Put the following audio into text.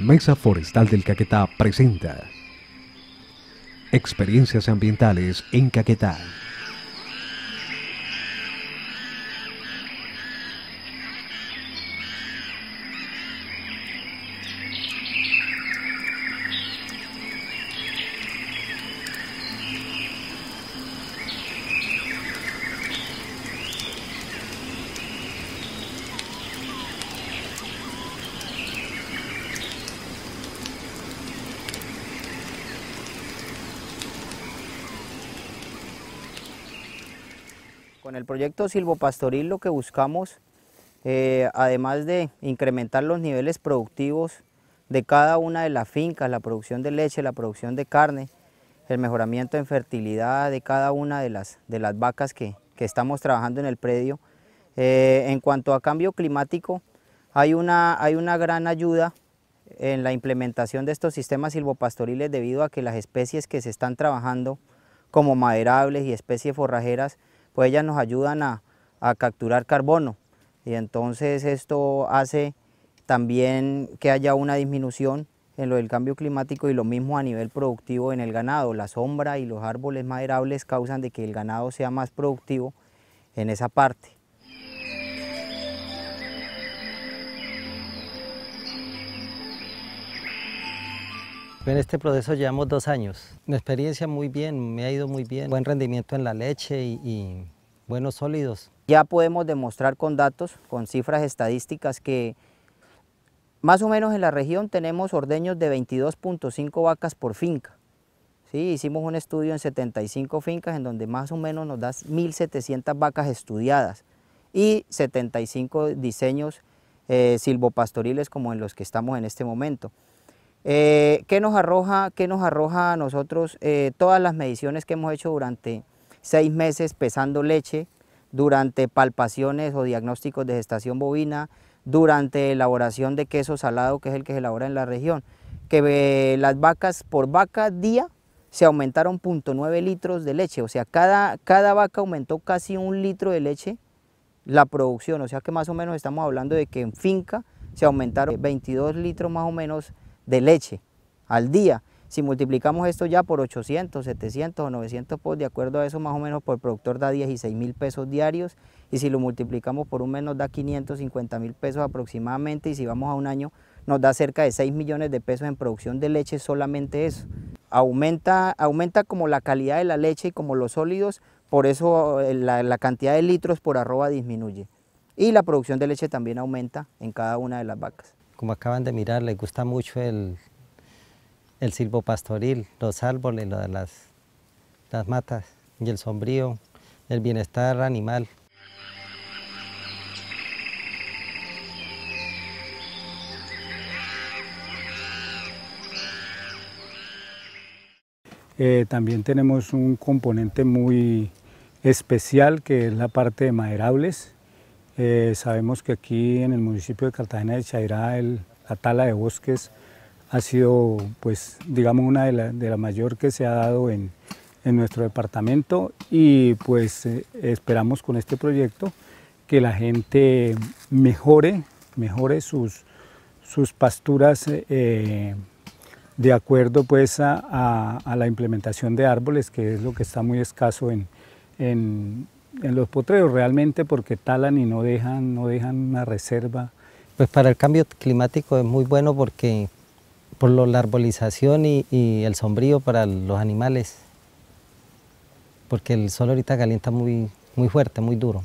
Mesa Forestal del Caquetá presenta Experiencias ambientales en Caquetá. En el proyecto silvopastoril lo que buscamos, eh, además de incrementar los niveles productivos de cada una de las fincas, la producción de leche, la producción de carne, el mejoramiento en fertilidad de cada una de las, de las vacas que, estamos trabajando en el predio. Eh, en cuanto a cambio climático, hay una, hay una gran ayuda en la implementación de estos sistemas silvopastoriles debido a que las especies que se están trabajando como maderables y especies forrajeras pues ellas nos ayudan a, a capturar carbono y entonces esto hace también que haya una disminución en lo del cambio climático y lo mismo a nivel productivo en el ganado. La sombra y los árboles maderables causan de que el ganado sea más productivo en esa parte. En este proceso llevamos dos años. Una experiencia muy bien, me ha ido muy bien. Buen rendimiento en la leche y, buenos sólidos. Ya podemos demostrar con datos, con cifras estadísticas, que más o menos en la región tenemos ordeños de 22.5 vacas por finca. Sí, hicimos un estudio en 75 fincas en donde más o menos nos das 1.700 vacas estudiadas y 75 diseños eh, silvopastoriles como en los que estamos en este momento. Eh, ¿qué, nos arroja, qué nos arroja a nosotros eh, todas las mediciones que hemos hecho durante seis meses pesando leche, durante palpaciones o diagnósticos de gestación bovina, durante elaboración de queso salado, que es el que se elabora en la región? Que eh, las vacas por vaca día se aumentaron 0.9 litros de leche, o sea, cada, cada vaca aumentó casi un litro de leche la producción, o sea que más o menos estamos hablando de que en finca se aumentaron 22 litros más o menos de leche al día. Si multiplicamos esto ya por 800, 700 o 900 de acuerdo a eso más o menos por productor da 16 mil pesos diarios y si lo multiplicamos por un menos da 550 mil pesos aproximadamente y si vamos a un año nos da cerca de 6 millones de pesos en producción de leche solamente eso. Aumenta, aumenta como la calidad de la leche y como los sólidos, por eso eh, la cantidad de litros por arroba disminuye y la producción de leche también aumenta en cada una de las vacas como acaban de mirar, les gusta mucho el, el pastoril, los árboles, de las, matas y el sombrío, el bienestar animal. Eh, también tenemos un componente muy especial que es la parte de maderables. Eh, sabemos que aquí en el municipio de Cartagena de Chairá la tala de bosques ha sido, pues, digamos, una de las de la mayor que se ha dado en, nuestro departamento y pues eh, esperamos con este proyecto que la gente mejore, mejore sus, sus pasturas eh, de acuerdo pues a, la implementación de árboles, que es lo que está muy escaso en en los potreros realmente porque talan y no dejan, no dejan una reserva. Pues para el cambio climático es muy bueno porque por lo, la arbolización y, el sombrío para los animales, porque el sol ahorita calienta muy, muy fuerte, muy duro.